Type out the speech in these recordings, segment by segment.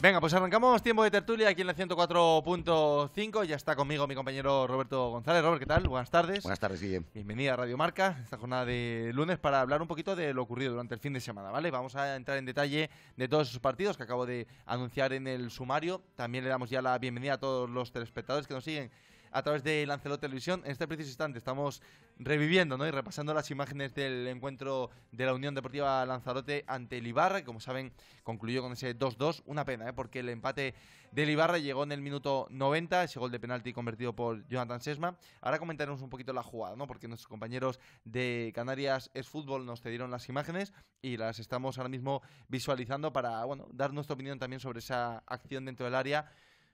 Venga, pues arrancamos tiempo de tertulia aquí en la 104.5. Ya está conmigo mi compañero Roberto González. Robert, ¿qué tal? Buenas tardes. Buenas tardes, Guillem. Bienvenida a Radio Marca, esta jornada de lunes, para hablar un poquito de lo ocurrido durante el fin de semana, Vamos a entrar en detalle de todos esos partidos que acabo de anunciar en el sumario. También le damos ya la bienvenida a todos los telespectadores que nos siguen a través de Lanzarote Televisión. En este preciso instante estamos reviviendo y repasando las imágenes del encuentro de la Unión Deportiva Lanzarote ante el Ibarra, que como saben concluyó con ese 2-2. Una pena, ¿eh? porque el empate del Ibarra llegó en el minuto 90, ese gol de penalti convertido por Jonathan Sesma. Ahora comentaremos un poquito la jugada, ¿no? porque nuestros compañeros de Canarias Es Fútbol nos cedieron las imágenes y las estamos ahora mismo visualizando para bueno, dar nuestra opinión también sobre esa acción dentro del área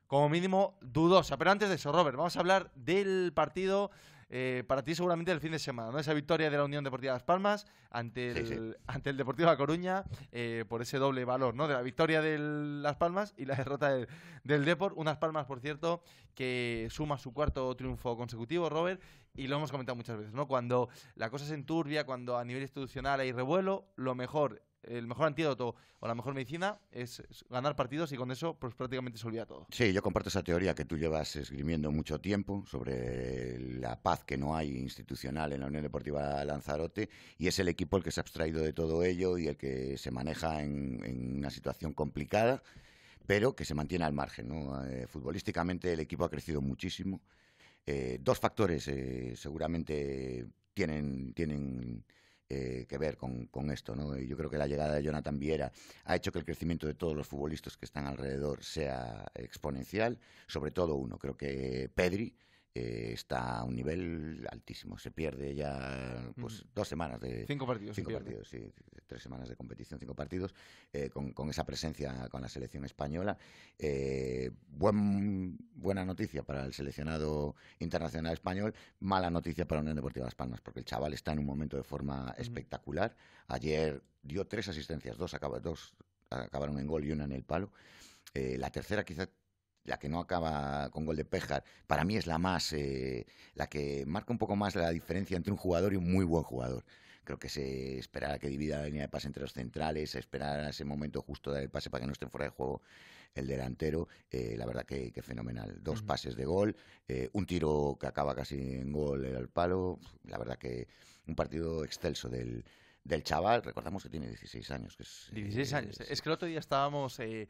como mínimo dudosa. Pero antes de eso, Robert, vamos a hablar del partido eh, para ti seguramente del fin de semana, ¿no? Esa victoria de la Unión Deportiva Las Palmas ante el, Ante el Deportivo La Coruña eh, por ese doble valor, ¿no? De la victoria de Las Palmas y la derrota del, del Deport. Unas Palmas, por cierto, que suma su cuarto triunfo consecutivo, Robert, y lo hemos comentado muchas veces, ¿no? Cuando la cosa se enturbia, cuando a nivel institucional hay revuelo, lo mejor el mejor antídoto o la mejor medicina es ganar partidos y con eso pues prácticamente se olvida todo. Sí, yo comparto esa teoría que tú llevas esgrimiendo mucho tiempo sobre la paz que no hay institucional en la Unión Deportiva Lanzarote y es el equipo el que se ha abstraído de todo ello y el que se maneja en, una situación complicada pero que se mantiene al margen. Eh, futbolísticamente el equipo ha crecido muchísimo. Eh, dos factores eh, seguramente tienen, tienen eh, que ver con, con, esto. ¿no? Y yo creo que la llegada de Jonathan Viera ha hecho que el crecimiento de todos los futbolistas que están alrededor sea exponencial, sobre todo uno, creo que Pedri eh, está a un nivel altísimo. Se pierde ya pues dos semanas de... Cinco partidos. sí. Tres semanas de competición, cinco partidos, eh, con, esa presencia con la selección española. Eh, buen, buena noticia para el seleccionado internacional español, mala noticia para Unión Deportiva de Las Palmas, porque el chaval está en un momento de forma espectacular. Ayer dio tres asistencias, dos, dos acabaron en gol y una en el palo. Eh, la tercera quizá la que no acaba con gol de Pejar, para mí es la más, eh, la que marca un poco más la diferencia entre un jugador y un muy buen jugador. Creo que se esperará que divida la línea de pase entre los centrales, esperar esperará ese momento justo de dar el pase para que no esté fuera de juego el delantero. Eh, la verdad que, fenomenal. Dos pases de gol, eh, un tiro que acaba casi en gol al palo. La verdad que un partido excelso del, del chaval, recordamos que tiene 16 años. Que es, 16 eh, años. Eh. Es, que el otro día estábamos eh,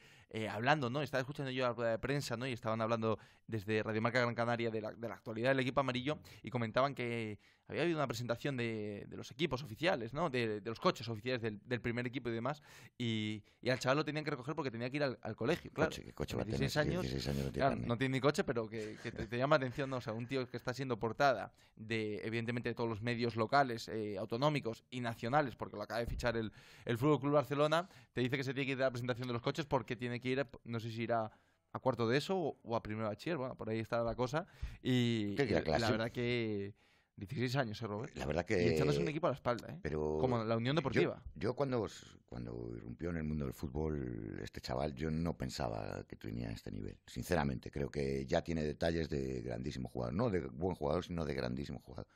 hablando, ¿no? Estaba escuchando yo la rueda de prensa, ¿no? Y estaban hablando desde Radio Marca Gran Canaria de la, de la actualidad del equipo amarillo y comentaban que había habido una presentación de, de los equipos oficiales, ¿no? De, de los coches oficiales del, del, primer equipo y demás. Y, y, al chaval lo tenían que recoger porque tenía que ir al, colegio, claro. Coche, coche va a tener, años, 16 años no tiene ni coche, pero que, te, llama la atención, ¿no? O sea, un tío que está siendo portada de, evidentemente, de todos los medios locales, eh, autonómicos y nacionales, porque lo acaba de fichar el, el Fútbol Club Barcelona, te dice que se tiene que ir a la presentación de los coches porque tiene que ir, no sé si irá a cuarto de eso o, a primero bachiller, bueno, por ahí está la cosa. Y, la verdad que 16 años, ¿eh, Robert? La verdad que... Y echándose un equipo a la espalda, ¿eh? Como la Unión Deportiva. Yo, cuando, cuando irrumpió en el mundo del fútbol este chaval, yo no pensaba que tenía este nivel. Sinceramente, creo que ya tiene detalles de grandísimo jugador. No de buen jugador, sino de grandísimo jugador.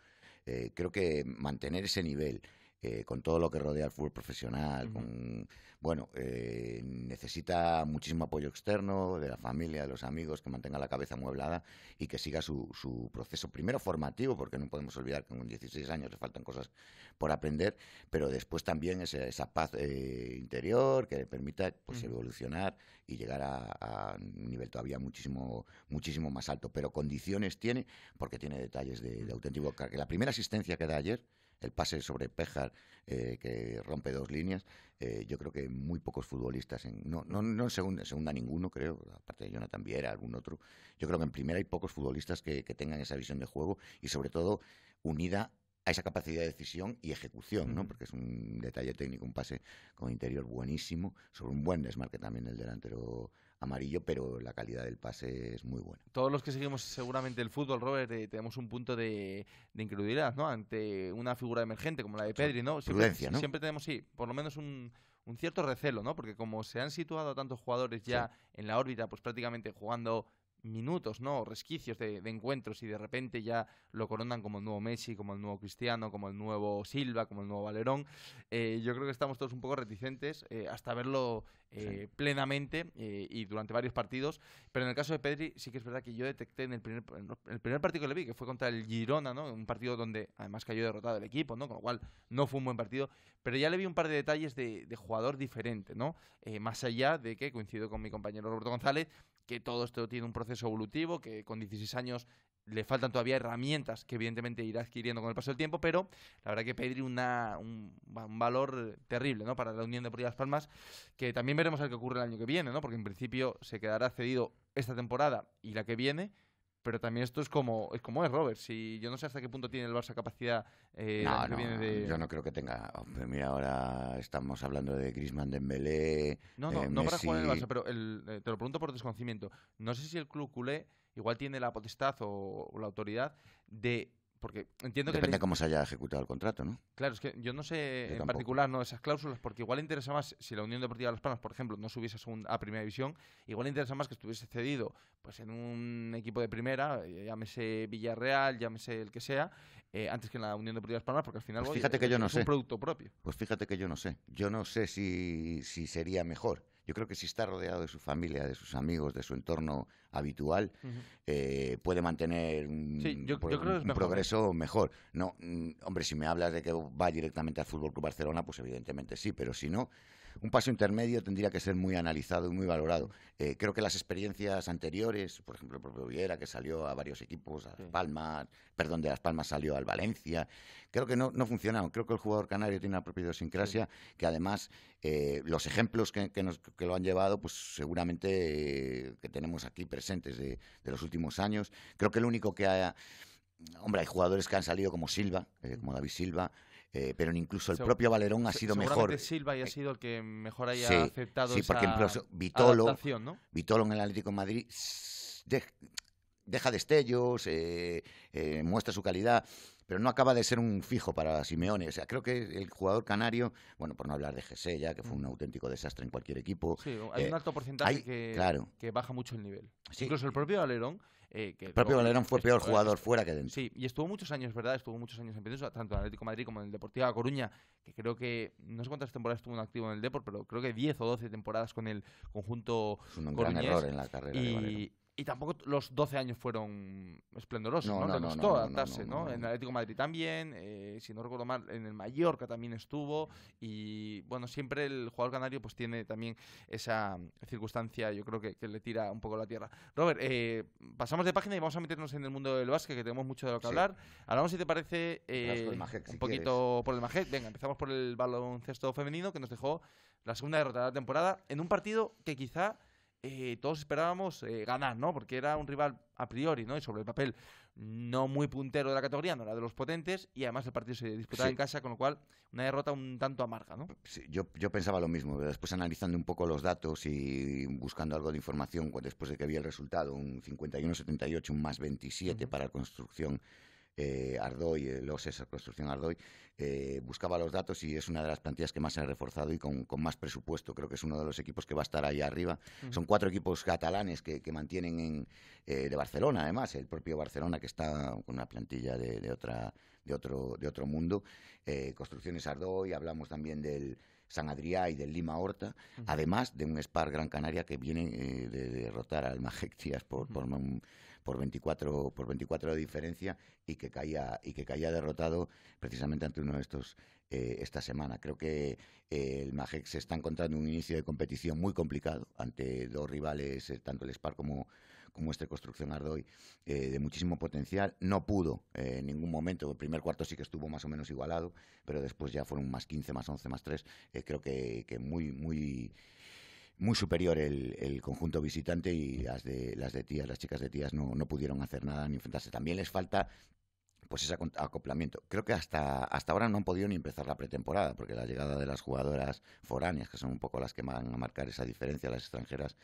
Eh, creo que mantener ese nivel, con todo lo que rodea al fútbol profesional, bueno, eh, necesita muchísimo apoyo externo de la familia, de los amigos, que mantenga la cabeza mueblada y que siga su, proceso, primero formativo, porque no podemos olvidar que con 16 años le faltan cosas por aprender, pero después también esa, paz eh, interior que le permita pues, evolucionar y llegar a, un nivel todavía muchísimo, muchísimo más alto, pero condiciones tiene porque tiene detalles de, de auténtico. Que la primera asistencia que da ayer el pase sobre Pejar eh, que rompe dos líneas. Eh, yo creo que muy pocos futbolistas, en, no, no, no segunda segunda ninguno, creo, aparte de Jonathan Viera, algún otro. Yo creo que en primera hay pocos futbolistas que, que tengan esa visión de juego y sobre todo unida a esa capacidad de decisión y ejecución, ¿no? Porque es un detalle técnico, un pase con interior buenísimo, sobre un buen desmarque también el delantero amarillo, pero la calidad del pase es muy buena. Todos los que seguimos seguramente el fútbol, Robert, eh, tenemos un punto de, incredulidad, ¿no? Ante una figura emergente como la de Pedri, ¿no? Siempre, siempre tenemos, sí, por lo menos un, cierto recelo, ¿no? Porque como se han situado tantos jugadores ya en la órbita, pues prácticamente jugando minutos, ¿no? Resquicios de, encuentros y de repente ya lo coronan como el nuevo Messi, como el nuevo Cristiano, como el nuevo Silva, como el nuevo Valerón. Eh, yo creo que estamos todos un poco reticentes eh, hasta verlo eh, plenamente y durante varios partidos. Pero en el caso de Pedri sí que es verdad que yo detecté en el primer, partido que le vi, que fue contra el Girona, ¿no? Un partido donde además cayó derrotado el equipo, ¿no? Con lo cual no fue un buen partido. Pero ya le vi un par de detalles de, de jugador diferente, ¿no? más allá de que, coincido con mi compañero Roberto González, que todo esto tiene un proceso evolutivo, que con 16 años le faltan todavía herramientas que evidentemente irá adquiriendo con el paso del tiempo, pero la verdad que pedir una, un, valor terrible ¿no? para la Unión de Las Palmas, que también veremos el que ocurre el año que viene, ¿no? porque en principio se quedará cedido esta temporada y la que viene, pero también esto es como es, como es Robert. Si yo no sé hasta qué punto tiene el Barça capacidad. Eh, no, yo no creo que tenga. mira, ahora estamos hablando de Griezmann, Dembélé. No, no, eh, no para jugar en el Barça, pero eh, te lo pregunto por desconocimiento. No sé si el club culé igual tiene la potestad o la autoridad de porque entiendo Depende que... Depende cómo se haya ejecutado el contrato, ¿no? Claro, es que yo no sé en particular no esas cláusulas, porque igual le interesa más, si la Unión Deportiva de Las Palmas, por ejemplo, no subiese a, Primera División, igual le interesa más que estuviese cedido pues en un equipo de Primera, eh, llámese Villarreal, llámese el que sea, eh, antes que en la Unión Deportiva de Las Palmas, porque al final pues fíjate es, un producto propio. Pues fíjate que yo no sé. Yo no sé si, si sería mejor yo creo que si está rodeado de su familia, de sus amigos, de su entorno habitual, eh, puede mantener un, progreso mejor. No, mm, hombre, si me hablas de que va directamente al Fútbol Club Barcelona, pues evidentemente sí, pero si no, un paso intermedio tendría que ser muy analizado y muy valorado. Eh, creo que las experiencias anteriores, por ejemplo, el propio Viera, que salió a varios equipos, a Las Palmas, perdón, de Las Palmas salió al Valencia, creo que no, no funcionaron. Creo que el jugador canario tiene una propia idiosincrasia que además eh, los ejemplos que, lo han llevado, pues seguramente eh, que tenemos aquí presentes de, los últimos años. Creo que el único que haya, Hombre, hay jugadores que han salido como Silva, como David Silva, eh, pero incluso el propio Valerón ha sido mejor. Silva ha eh, sido el que mejor haya aceptado Sí, esa porque Vitolo, Vitolo en el Atlético Madrid deja destellos, eh, muestra su calidad, pero no acaba de ser un fijo para Simeone. O sea, creo que el jugador canario, bueno, por no hablar de Gessella, que fue un mm. auténtico desastre en cualquier equipo. Sí, hay un alto porcentaje que, baja mucho el nivel. Incluso el propio Valerón... Eh, el propio Valerón fue peor jugador fuera que dentro. Sí, y estuvo muchos años, ¿verdad? Estuvo muchos años en tanto en Atlético Madrid como en el Deportivo Deportiva Coruña, que creo que, no sé cuántas temporadas estuvo en activo en el Deport, pero creo que 10 o 12 temporadas con el conjunto. Es un gran error en la carrera y tampoco los 12 años fueron esplendorosos, ¿no? ¿no? no, no, no adaptarse, ¿no? En Atlético Madrid también, eh, si no recuerdo mal, en el Mallorca también estuvo. Y bueno, siempre el jugador canario pues tiene también esa circunstancia, yo creo que, le tira un poco la tierra. Robert, eh, pasamos de página y vamos a meternos en el mundo del básquet, que tenemos mucho de lo que hablar. Hablamos, si te parece, eh, un poquito por el Majet, Venga, empezamos por el baloncesto femenino, que nos dejó la segunda derrota de la temporada en un partido que quizá eh, todos esperábamos eh, ganar, ¿no? Porque era un rival a priori, ¿no? Y sobre el papel no muy puntero de la categoría, no era de los potentes, y además el partido se disputaba en casa, con lo cual una derrota un tanto amarga, ¿no? yo, yo pensaba lo mismo, después analizando un poco los datos y buscando algo de información, después de que había el resultado, un 51-78, un más 27 para la construcción eh, Ardoy, el OSES, Construcción Ardoy, eh, buscaba los datos y es una de las plantillas que más se ha reforzado y con, más presupuesto. Creo que es uno de los equipos que va a estar ahí arriba. Mm. Son cuatro equipos catalanes que, mantienen en, eh, de Barcelona, además, el propio Barcelona que está con una plantilla de, de, otro, de otro mundo. Construcciones Ardoy, hablamos también del... San Adriá y del Lima Horta, además de un Spar Gran Canaria que viene de derrotar al Majestias por, por por 24, por 24 de diferencia y que caía, y que caía derrotado precisamente ante uno de estos eh, esta semana. Creo que eh, el Majex se está encontrando un inicio de competición muy complicado ante dos rivales, eh, tanto el Spar como, como este Construcción Ardoy, de muchísimo potencial. No pudo en ningún momento, el primer cuarto sí que estuvo más o menos igualado, pero después ya fueron más 15, más 11, más 3. creo que, que muy, muy muy superior el, el, conjunto visitante y las de las de tías, las chicas de tías no, no pudieron hacer nada ni enfrentarse. También les falta pues ese acoplamiento. Creo que hasta, hasta ahora no han podido ni empezar la pretemporada, porque la llegada de las jugadoras foráneas, que son un poco las que van a marcar esa diferencia, las extranjeras,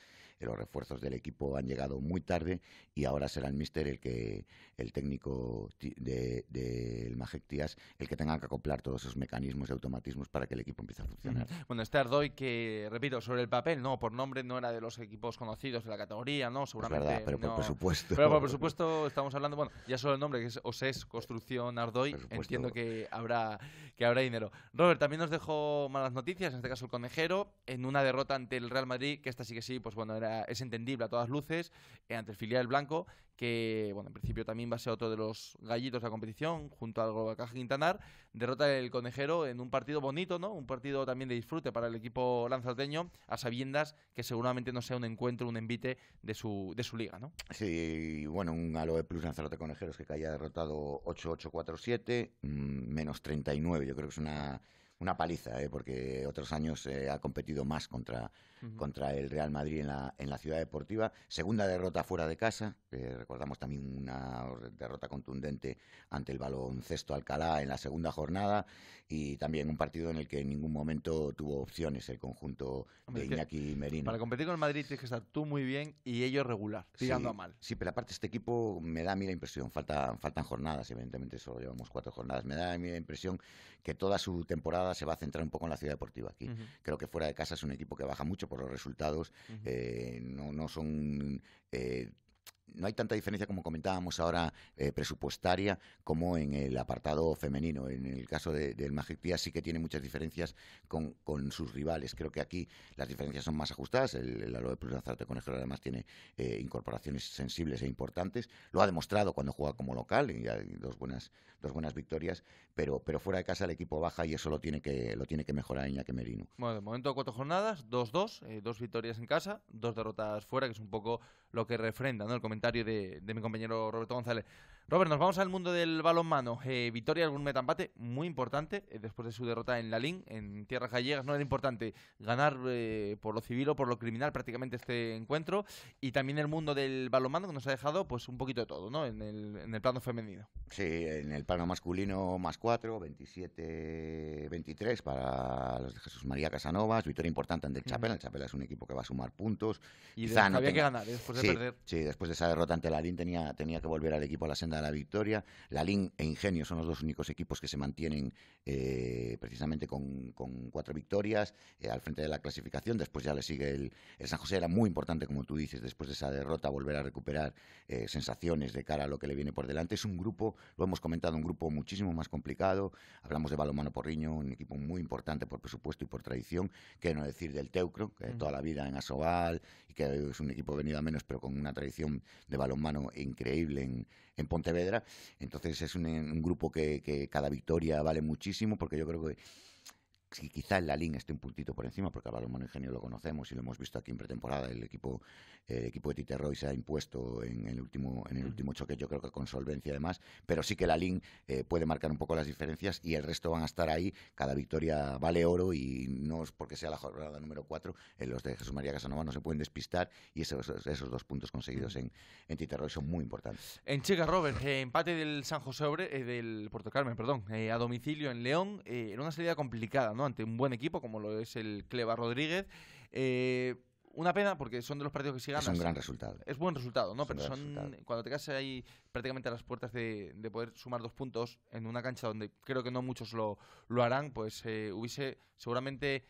eh, los refuerzos del equipo han llegado muy tarde y ahora será el míster el que el técnico del de, el que tenga que acoplar todos esos mecanismos y automatismos para que el equipo empiece a funcionar. Bueno, este Ardoy que repito sobre el papel, no, por nombre no era de los equipos conocidos de la categoría, no, seguramente es verdad, pero por no, presupuesto. Pero por supuesto estamos hablando, bueno, ya solo el nombre que es Osés Construcción Ardoy, entiendo que habrá que habrá dinero. Robert, también nos dejó malas noticias, en este caso el conejero en una derrota ante el Real Madrid, que esta sí que sí, pues bueno, era es entendible a todas luces eh, ante el filial blanco, que bueno, en principio también va a ser otro de los gallitos de la competición, junto al Caja Quintanar, derrota el Conejero en un partido bonito, ¿no? Un partido también de disfrute para el equipo lanzarteño, a sabiendas que seguramente no sea un encuentro, un envite de su, de su liga, ¿no? Sí, bueno, un Aloe Plus Lanzarote Conejeros que haya derrotado 8-8-4-7, mm, menos 39, yo creo que es una, paliza, ¿eh? porque otros años eh, ha competido más contra contra el Real Madrid en la, en la Ciudad Deportiva. Segunda derrota fuera de casa. recordamos también una derrota contundente ante el baloncesto Alcalá en la segunda jornada. Y también un partido en el que en ningún momento tuvo opciones el conjunto de Iñaki y Merino. Para competir con el Madrid tienes que estar tú muy bien y ellos regular, tirando a mal. Sí, pero aparte este equipo me da a mí la impresión, faltan jornadas, evidentemente solo llevamos cuatro jornadas, me da a mí la impresión que toda su temporada se va a centrar un poco en la ciudad deportiva aquí. Creo que fuera de casa es un equipo que baja mucho los resultados, eh, no, no son eh, no hay tanta diferencia como comentábamos ahora eh, presupuestaria como en el apartado femenino. En el caso del de, Magic Pia sí que tiene muchas diferencias con, sus rivales. Creo que aquí las diferencias son más ajustadas. El, el Aloe Plus Lanzarote Conejero además tiene eh, incorporaciones sensibles e importantes. Lo ha demostrado cuando juega como local y hay dos buenas, dos buenas victorias, pero, pero fuera de casa el equipo baja y eso lo tiene que, lo tiene que mejorar Iñaki Merino. Bueno, de momento cuatro jornadas, dos, dos, eh, dos victorias en casa, dos derrotas fuera, que es un poco lo que refrenda ¿no? comentario de, de mi compañero Roberto González. Robert, nos vamos al mundo del balonmano. Eh, algún metampate muy importante eh, después de su derrota en La Lalín, en Tierras Gallegas. No era importante ganar eh, por lo civil o por lo criminal prácticamente este encuentro. Y también el mundo del balonmano que nos ha dejado pues un poquito de todo, ¿no? En el, plano femenino. Sí, en el plano masculino más 4, 27-23 para los de Jesús María Casanovas. Victoria importante ante el Chapela. El Chapela es un equipo que va a sumar puntos. Y había que ganar ¿eh? después de perder. Sí, después de esa derrota ante Lalín tenía, tenía que volver al equipo a la senda la a la victoria. Lalín e Ingenio son los dos únicos equipos que se mantienen eh, precisamente con, cuatro victorias eh, al frente de la clasificación. Después ya le sigue el, San José. Era muy importante, como tú dices, después de esa derrota volver a recuperar eh, sensaciones de cara a lo que le viene por delante. Es un grupo, lo hemos comentado, un grupo muchísimo más complicado. Hablamos de Balomano Porriño, un equipo muy importante por presupuesto y por tradición, que no decir del Teucro, que toda la vida en Asobal y que es un equipo venido a menos, pero con una tradición de balonmano increíble en, en Pontevedra. Entonces es un, grupo que, que, cada victoria vale muchísimo porque yo creo que quizá el Lalín esté un puntito por encima, porque a Balonmano Ingenio lo conocemos y lo hemos visto aquí en pretemporada, el equipo, equipo de Tite Roy se ha impuesto en el último, en el mm. último choque, yo creo que con solvencia además, pero sí que la eh, puede marcar un poco las diferencias y el resto van a estar ahí, cada victoria vale oro y no es porque sea la jornada número 4, en eh, los de Jesús María Casanova no se pueden despistar y esos, dos puntos conseguidos mm. en, en Roy son muy importantes. En Chica Robert, eh, empate del San José Obre, eh, del Puerto Carmen, perdón, a domicilio en León, en una salida complicada, ¿no? ante un buen equipo como lo es el Cleva Rodríguez. Eh, una pena porque son de los partidos que sí ganan Es un gran resultado. Es buen resultado, ¿no? Pero son cuando te quedas ahí prácticamente a las puertas de, de, poder sumar dos puntos en una cancha donde creo que no muchos lo, lo harán, pues eh, hubiese seguramente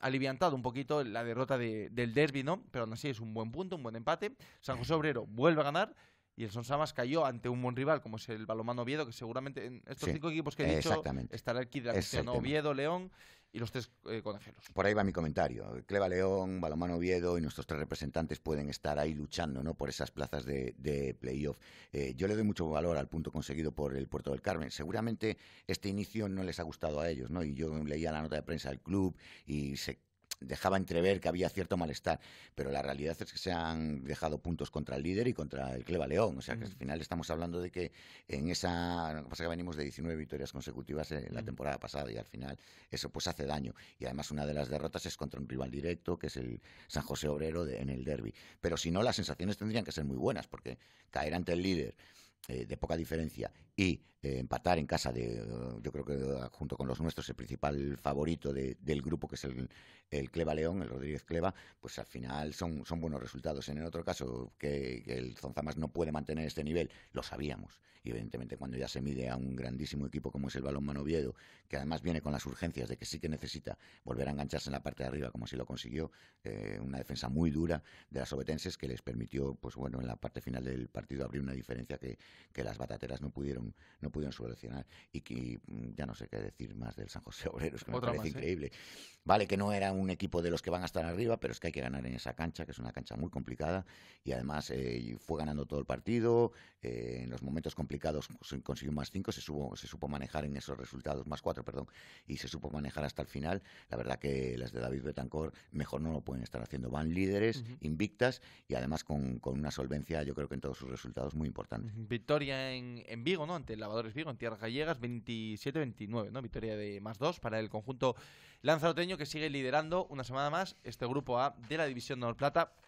aliviantado un poquito la derrota del derby, ¿no? Pero aún así es un buen punto, un buen empate. San José Obrero vuelve a ganar y el Sonsamas cayó ante un buen rival como es el Balomano Oviedo, que seguramente en estos cinco equipos que he dicho estará el Kid de Oviedo, León y los tres eh, conejeros. Por ahí va mi comentario. Cleva León, Balomano Oviedo y nuestros tres representantes pueden estar ahí luchando ¿no? por esas plazas de, playoff. Eh, yo le doy mucho valor al punto conseguido por el Puerto del Carmen. Seguramente este inicio no les ha gustado a ellos, ¿no? Y yo leía la nota de prensa del club y se dejaba entrever que había cierto malestar, pero la realidad es que se han dejado puntos contra el líder y contra el Cleva León. O sea que al mm. final estamos hablando de que en esa. Lo que venimos de 19 victorias consecutivas en eh, la mm. temporada pasada y al final eso pues hace daño. Y además una de las derrotas es contra un rival directo que es el San José Obrero en el derby. Pero si no, las sensaciones tendrían que ser muy buenas porque caer ante el líder eh, de poca diferencia y eh, empatar en casa de eh, yo creo que junto con los nuestros el principal favorito del grupo que es el, Cleva León el Rodríguez Cleva pues al final son, buenos resultados en el otro caso que, el Zonzamas no puede mantener este nivel lo sabíamos y evidentemente cuando ya se mide a un grandísimo equipo como es el Balón Manoviedo que además viene con las urgencias de que sí que necesita volver a engancharse en la parte de arriba como si lo consiguió una defensa muy dura de las obetenses que les permitió pues bueno en la parte final del partido abrir una diferencia que que las batateras no pudieron, no pudieron solucionar. Y que mm, ya no sé qué decir más del San José Obreros, que me parece ¿eh? increíble. Vale, que no era un equipo de los que van a estar arriba, pero es que hay que ganar en esa cancha, que es una cancha muy complicada. Y además eh, fue ganando todo el partido. Eh, en los momentos complicados consiguió más cinco, se, supo manejar en esos resultados, más cuatro, perdón, y se supo manejar hasta el final. La verdad que las de David Betancor mejor no lo pueden estar haciendo. Van líderes, invictas y además con, con, una solvencia, yo creo que en todos sus resultados, muy importante victoria en, Vigo, ¿no? Ante el Lavadores Vigo, en Tierra Gallegas, 27-29, ¿no? Victoria de más dos para el conjunto lanzaroteño que sigue liderando una semana más este grupo A de la División de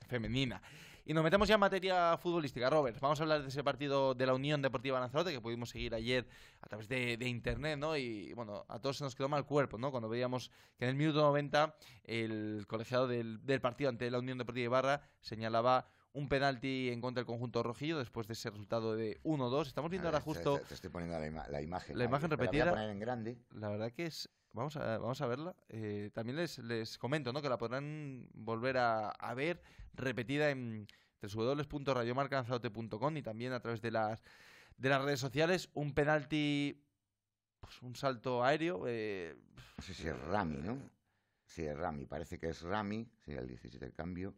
femenina. Y nos metemos ya en materia futbolística, Robert. Vamos a hablar de ese partido de la Unión Deportiva Lanzarote que pudimos seguir ayer a través de, internet, ¿no? Y bueno, a todos se nos quedó mal cuerpo, ¿no? Cuando veíamos que en el minuto 90 el colegiado del, del partido ante la Unión Deportiva Ibarra señalaba un penalti en contra del conjunto rojillo después de ese resultado de 1-2. Estamos viendo ahora justo. Te, estoy poniendo la, imagen. La imagen repetida. La en grande. La verdad que es. Vamos a, vamos a verla. Eh, también les, les comento ¿no? que la podrán volver a, ver repetida en www.radiomarcanzadote.com y también a través de las, de las redes sociales. Un penalti. Pues un salto aéreo. Eh, no sé si es Rami, ¿no? Sí, es Rami. Parece que es Rami. sí el 17 del cambio.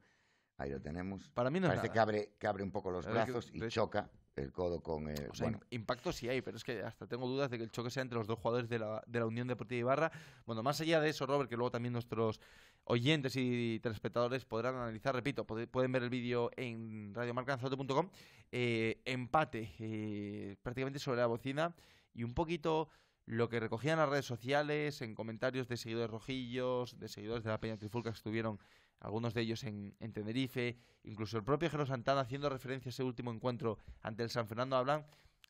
Ahí lo tenemos. Para mí Parece Que, abre, que abre un poco los brazos y choca el codo con el. bueno. impacto sí hay, pero es que hasta tengo dudas de que el choque sea entre los dos jugadores de la, Unión Deportiva Ibarra. Bueno, más allá de eso, Robert, que luego también nuestros oyentes y telespectadores podrán analizar, repito, pueden ver el vídeo en radiomarcanzote.com. Eh, empate eh, prácticamente sobre la bocina y un poquito lo que recogían las redes sociales en comentarios de seguidores rojillos, de seguidores de la Peña Trifulca que estuvieron algunos de ellos en, Tenerife, incluso el propio Jero Santana haciendo referencia a ese último encuentro ante el San Fernando, hablan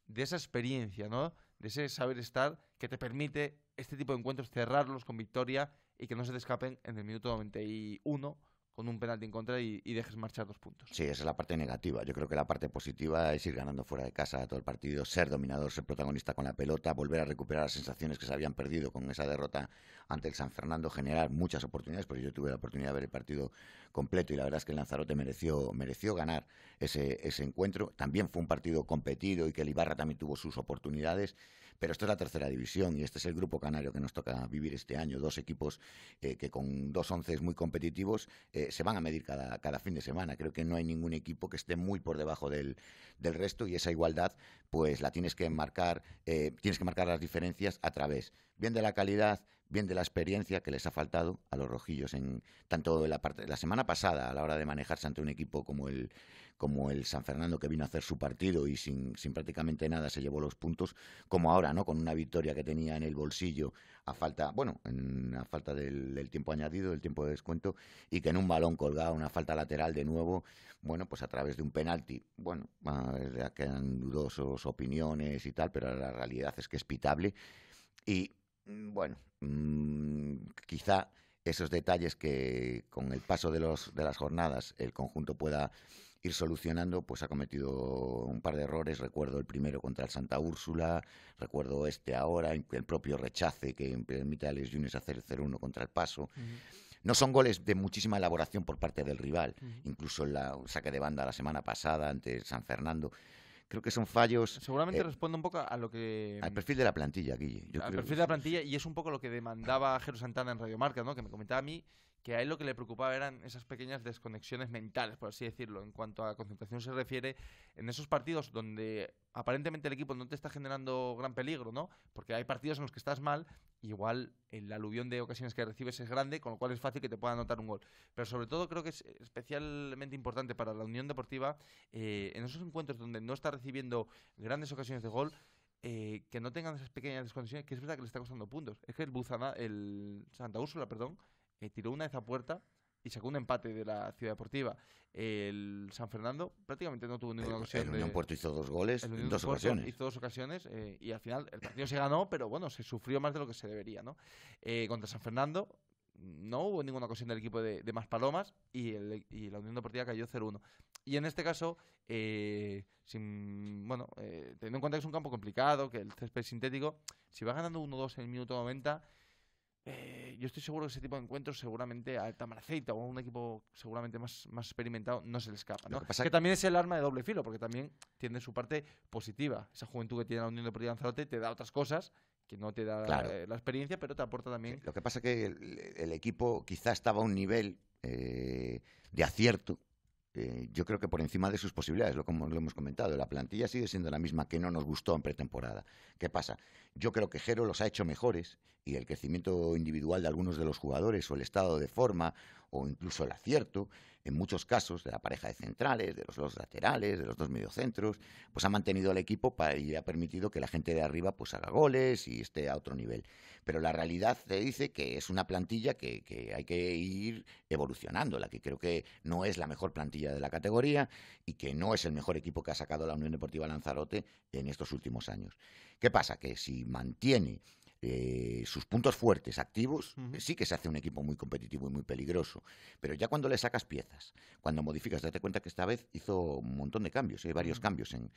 de esa experiencia, ¿no? de ese saber estar que te permite este tipo de encuentros cerrarlos con victoria y que no se te escapen en el minuto 91 con un penalti en contra y, dejes marchar dos puntos. Sí, esa es la parte negativa. Yo creo que la parte positiva es ir ganando fuera de casa todo el partido, ser dominador, ser protagonista con la pelota, volver a recuperar las sensaciones que se habían perdido con esa derrota ante el San Fernando, generar muchas oportunidades, porque yo tuve la oportunidad de ver el partido completo y la verdad es que el Lanzarote mereció, mereció ganar ese, ese encuentro. También fue un partido competido y que el Ibarra también tuvo sus oportunidades. Pero esto es la tercera división y este es el grupo canario que nos toca vivir este año. Dos equipos eh, que con dos once muy competitivos eh, se van a medir cada, fin de semana. Creo que no hay ningún equipo que esté muy por debajo del, resto y esa igualdad pues la tienes que marcar, eh, tienes que marcar las diferencias a través bien de la calidad, bien de la experiencia que les ha faltado a los rojillos en tanto de la parte la semana pasada a la hora de manejarse ante un equipo como el como el San Fernando que vino a hacer su partido y sin, sin prácticamente nada se llevó los puntos como ahora no con una victoria que tenía en el bolsillo a falta bueno en, a falta del, tiempo añadido del tiempo de descuento y que en un balón colgado una falta lateral de nuevo bueno pues a través de un penalti bueno quedan dudosos opiniones y tal pero la realidad es que es pitable y Mm, bueno, mm, quizá esos detalles que con el paso de, los, de las jornadas el conjunto pueda ir solucionando, pues ha cometido un par de errores. Recuerdo el primero contra el Santa Úrsula, recuerdo este ahora, el propio rechace que permite a Les Yunes hacer el 0-1 contra el paso. No son goles de muchísima elaboración por parte del rival, incluso el saque de banda la semana pasada ante San Fernando creo que son fallos. Seguramente eh, responde un poco a lo que. Al perfil de la plantilla, Guille. al perfil de la plantilla, y es un poco lo que demandaba Jero Santana en Radio Marca, ¿no? que me comentaba a mí que a él lo que le preocupaba eran esas pequeñas desconexiones mentales, por así decirlo, en cuanto a concentración se refiere, en esos partidos donde aparentemente el equipo no te está generando gran peligro, ¿no? Porque hay partidos en los que estás mal, igual el aluvión de ocasiones que recibes es grande, con lo cual es fácil que te pueda anotar un gol. Pero sobre todo creo que es especialmente importante para la Unión Deportiva eh, en esos encuentros donde no está recibiendo grandes ocasiones de gol. Eh, que no tengan esas pequeñas desconexiones, que es verdad que le está costando puntos. Es que el Buzana, el Santa Úrsula, perdón, eh, tiró una de esa puerta y sacó un empate de la Ciudad Deportiva. El San Fernando prácticamente no tuvo ninguna ocasión. El Unión Puerto hizo dos goles en dos ocasiones. Hizo dos ocasiones eh, y al final el partido se ganó, pero bueno, se sufrió más de lo que se debería. ¿no? Eh, contra San Fernando no hubo ninguna ocasión del equipo de, de Más Palomas y, la Unión Deportiva cayó 0-1. Y en este caso, eh, sin, bueno, teniendo en cuenta que es un campo complicado, que el césped es sintético, si va ganando 1-2 en el minuto 90 eh, yo estoy seguro que ese tipo de encuentros seguramente a Tamaraceita o a un equipo seguramente más, más experimentado no se le escapa. que, pasa también es el arma de doble filo, porque también tiene su parte positiva. Esa juventud que tiene la Unión Deportiva Lanzarote te da otras cosas que no te da eh, la, experiencia, pero te aporta también... Lo que pasa es que el, equipo quizá estaba a un nivel eh, de acierto eh, yo creo que por encima de sus posibilidades, lo, como lo hemos comentado, la plantilla sigue siendo la misma que no nos gustó en pretemporada. ¿Qué pasa? Yo creo que Jero los ha hecho mejores y el crecimiento individual de algunos de los jugadores o el estado de forma o incluso el acierto, en muchos casos, de la pareja de centrales, de los dos laterales, de los dos mediocentros, pues ha mantenido al equipo y ha permitido que la gente de arriba pues haga goles y esté a otro nivel. Pero la realidad te dice que es una plantilla que hay que ir evolucionando, la que creo que no es la mejor plantilla de la categoría y que no es el mejor equipo que ha sacado la Unión Deportiva Lanzarote en estos últimos años. ¿Qué pasa? Que si mantiene eh, sus puntos fuertes, activos, sí que se hace un equipo muy competitivo y muy peligroso. Pero ya cuando le sacas piezas, cuando modificas, date cuenta que esta vez hizo un montón de cambios, hay ¿eh? varios cambios en,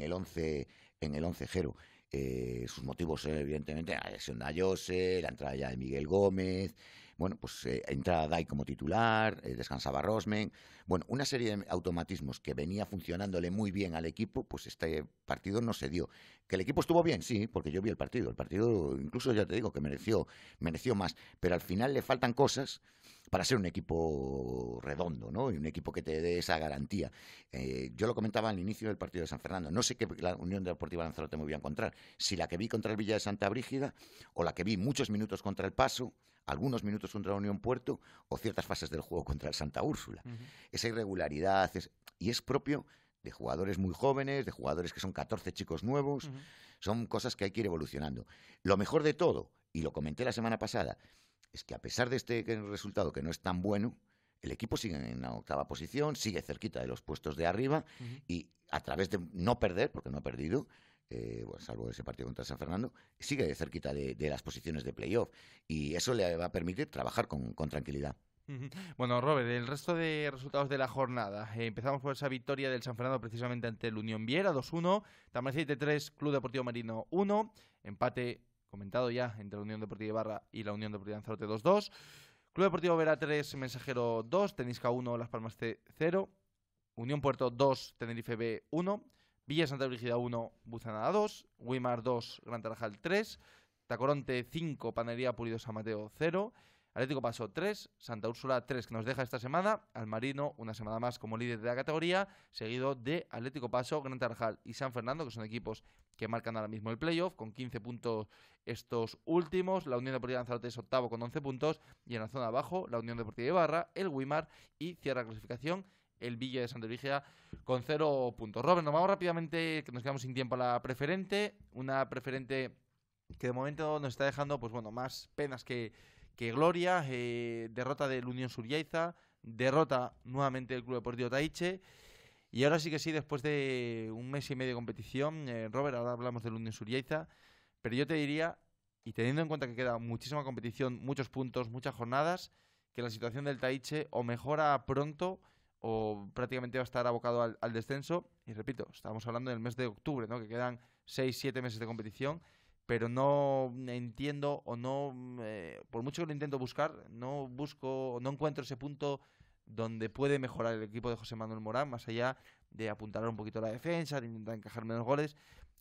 el 11 en el once Jero. Eh, sus motivos, evidentemente, la lesión de Ayose, la entrada ya de Miguel Gómez, bueno, pues eh, entraba Dai como titular, eh, descansaba Rosmen. Bueno, una serie de automatismos que venía funcionándole muy bien al equipo, pues este partido no se dio. Que el equipo estuvo bien, sí, porque yo vi el partido. El partido, incluso ya te digo, que mereció, mereció más. Pero al final le faltan cosas para ser un equipo redondo, ¿no? Y un equipo que te dé esa garantía. Eh, yo lo comentaba al inicio del partido de San Fernando. No sé qué la Unión Deportiva Lanzarote me voy a encontrar. Si la que vi contra el Villa de Santa Brígida o la que vi muchos minutos contra el Paso algunos minutos contra la Unión Puerto o ciertas fases del juego contra el Santa Úrsula. Esa irregularidad y es propio de jugadores muy jóvenes, de jugadores que son 14 chicos nuevos, son cosas que hay que ir evolucionando. Lo mejor de todo, y lo comenté la semana pasada, es que a pesar de este resultado que no es tan bueno, el equipo sigue en la octava posición, sigue cerquita de los puestos de arriba y a través de no perder, porque no ha perdido, eh, bueno, salvo ese partido contra San Fernando, sigue de cerquita de, las posiciones de playoff y eso le va a permitir trabajar con, tranquilidad. Bueno, Robert, el resto de resultados de la jornada. Eh, empezamos por esa victoria del San Fernando precisamente ante el Unión Viera, 2-1. Tamarcete 3, Club Deportivo Marino 1. Empate comentado ya entre la Unión Deportiva Ibarra y la Unión Deportiva Lanzarote 2-2. Club Deportivo Vera 3, Mensajero 2, Tenisca 1, Las Palmas C 0. Unión Puerto 2, Tenerife B 1. Villa Santa Brigida 1, Buzanada 2, Wimar 2, Gran Tarajal 3, Tacoronte 5, Panería Pulido San Mateo 0, Atlético Paso 3, Santa Úrsula 3 que nos deja esta semana, Almarino una semana más como líder de la categoría, seguido de Atlético Paso, Gran Tarajal y San Fernando, que son equipos que marcan ahora mismo el playoff, con 15 puntos estos últimos, la Unión Deportiva Lanzarote es octavo con 11 puntos, y en la zona abajo la Unión Deportiva Ibarra, el Wimar y cierra clasificación el Villa de Santa con cero puntos. Robert, nos vamos rápidamente, que nos quedamos sin tiempo a la preferente. Una preferente que de momento nos está dejando, pues bueno, más penas que, gloria. Eh, derrota del Unión Suriaiza, derrota nuevamente del Club Deportivo Taiche. Y ahora sí que sí, después de un mes y medio de competición, eh, Robert, ahora hablamos del Unión Suryaiza. pero yo te diría, y teniendo en cuenta que queda muchísima competición, muchos puntos, muchas jornadas, que la situación del Taiche o mejora pronto o prácticamente va a estar abocado al, descenso. Y repito, estamos hablando del mes de octubre, ¿no? que quedan seis, siete meses de competición, pero no entiendo o no, eh, por mucho que lo intento buscar, no busco, no encuentro ese punto donde puede mejorar el equipo de José Manuel Morán, más allá de apuntar un poquito la defensa, de intentar encajar menos goles,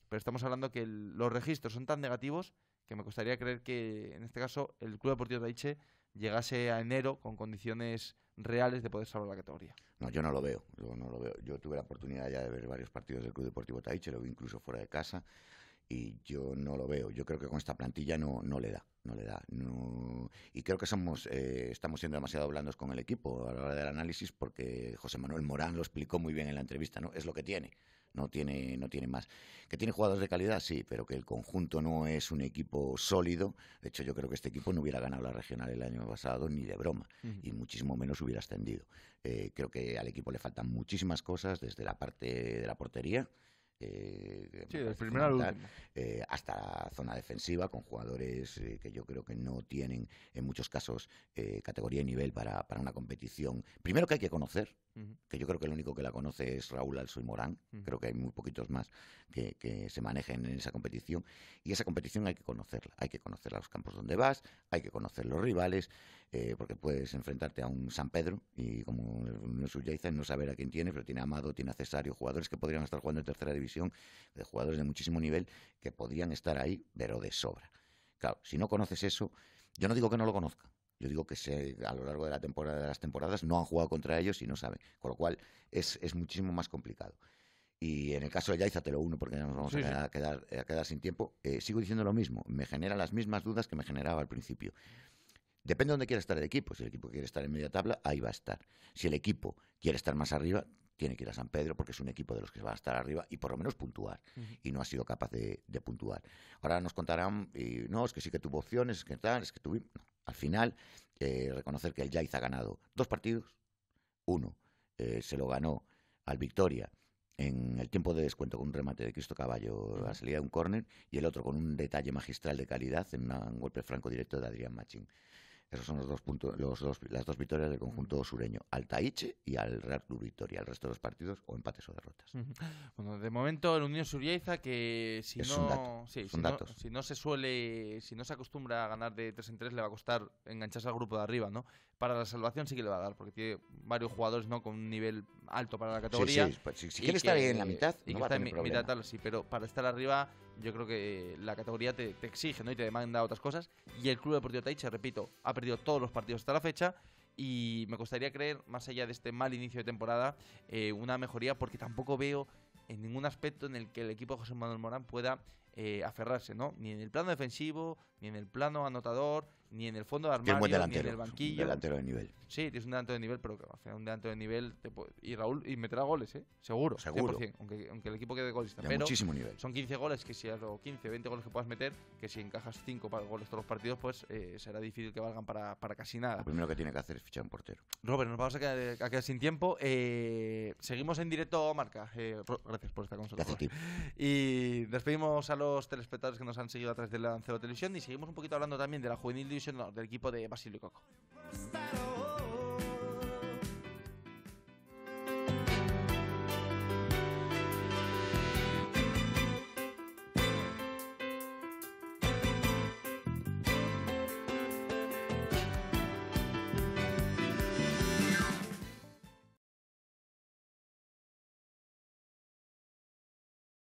pero estamos hablando que los registros son tan negativos que me costaría creer que en este caso el Club Deportivo Taiche llegase a enero con condiciones reales de poder salvar la categoría. No, yo no lo veo, yo no lo veo. Yo tuve la oportunidad ya de ver varios partidos del Club Deportivo Taiche, lo vi incluso fuera de casa y yo no lo veo. Yo creo que con esta plantilla no, no le da, no le da. Y creo que somos, eh, estamos siendo demasiado blandos con el equipo a la hora del análisis porque José Manuel Morán lo explicó muy bien en la entrevista, ¿no? Es lo que tiene no tiene, no tiene más. Que tiene jugadores de calidad, sí, pero que el conjunto no es un equipo sólido. De hecho, yo creo que este equipo no hubiera ganado la regional el año pasado ni de broma, y muchísimo menos hubiera ascendido. Eh, creo que al equipo le faltan muchísimas cosas, desde la parte de la portería. Eh, sí, primero hasta la zona defensiva, con jugadores eh, que yo creo que no tienen en muchos casos eh, categoría y nivel para, para, una competición. Primero que hay que conocer, que yo creo que el único que la conoce es Raúl Alzo Morán, creo que hay muy poquitos más que, que, se manejen en esa competición, y esa competición hay que conocerla, hay que conocer los campos donde vas, hay que conocer los rivales, eh, porque puedes enfrentarte a un San Pedro, y como no Jason, no saber a quién tiene, pero tiene Amado, tiene a Cesario, jugadores que podrían estar jugando en tercera división, de jugadores de muchísimo nivel, que podrían estar ahí, pero de sobra. Claro, si no conoces eso, yo no digo que no lo conozca, yo digo que se, a lo largo de la temporada de las temporadas no han jugado contra ellos y no saben. Con lo cual es, muchísimo más complicado. Y en el caso de Yaiza te lo uno porque ya nos vamos a, quedar, a, quedar, sin tiempo. Eh, sigo diciendo lo mismo. Me genera las mismas dudas que me generaba al principio. Depende de dónde quiera estar el equipo. Si el equipo quiere estar en media tabla, ahí va a estar. Si el equipo quiere estar más arriba, tiene que ir a San Pedro porque es un equipo de los que va a estar arriba y por lo menos puntuar. Y no ha sido capaz de, puntuar. Ahora nos contarán, no, es que sí que tuvo opciones, es que tal, es que tuvimos. Al final, eh, reconocer que el Jaiz ha ganado dos partidos. Uno eh, se lo ganó al Victoria en el tiempo de descuento con un remate de Cristo Caballo a salida de un córner y el otro con un detalle magistral de calidad en un golpe franco directo de Adrián Machín. Esos son los dos puntos, los las dos victorias del conjunto sureño, al Taiche y al Real Club Victoria. El resto de los partidos o empates o derrotas. Bueno, de momento el Unión Surieiza que si no, no se suele, si no se acostumbra a ganar de tres en tres le va a costar engancharse al grupo de arriba, ¿no? para la salvación sí que le va a dar, porque tiene varios jugadores no con un nivel alto para la categoría. Sí, sí. si, quiere estar en la mitad, no mitad tal, sí, pero para estar arriba yo creo que la categoría te, exige ¿no? y te demanda otras cosas. Y el Club de Deportivo Taiche, repito, ha perdido todos los partidos hasta la fecha y me costaría creer, más allá de este mal inicio de temporada, eh, una mejoría porque tampoco veo en ningún aspecto en el que el equipo de José Manuel Morán pueda eh, aferrarse, ¿no? Ni en el plano defensivo, ni en el plano anotador, ni en el fondo de armario, ni en el banquillo. un delantero de nivel. Sí, es un delantero de nivel, pero un delantero de nivel. y Raúl y meterá goles, ¿eh? Seguro. Seguro. aunque, el equipo quede golista. pero muchísimo Son 15 goles que si o 15, 20 goles que puedas meter, que si encajas 5 goles todos los partidos, pues eh, será difícil que valgan para, casi nada. Lo primero que tiene que hacer es fichar un portero. Robert, nos vamos a quedar, sin tiempo. Eh, seguimos en directo, Marca. gracias por estar con nosotros. y despedimos a los telespectadores que nos han seguido a través de Lanceo Televisión y seguimos un poquito hablando también de la Juvenil División del equipo de Basilio Coco.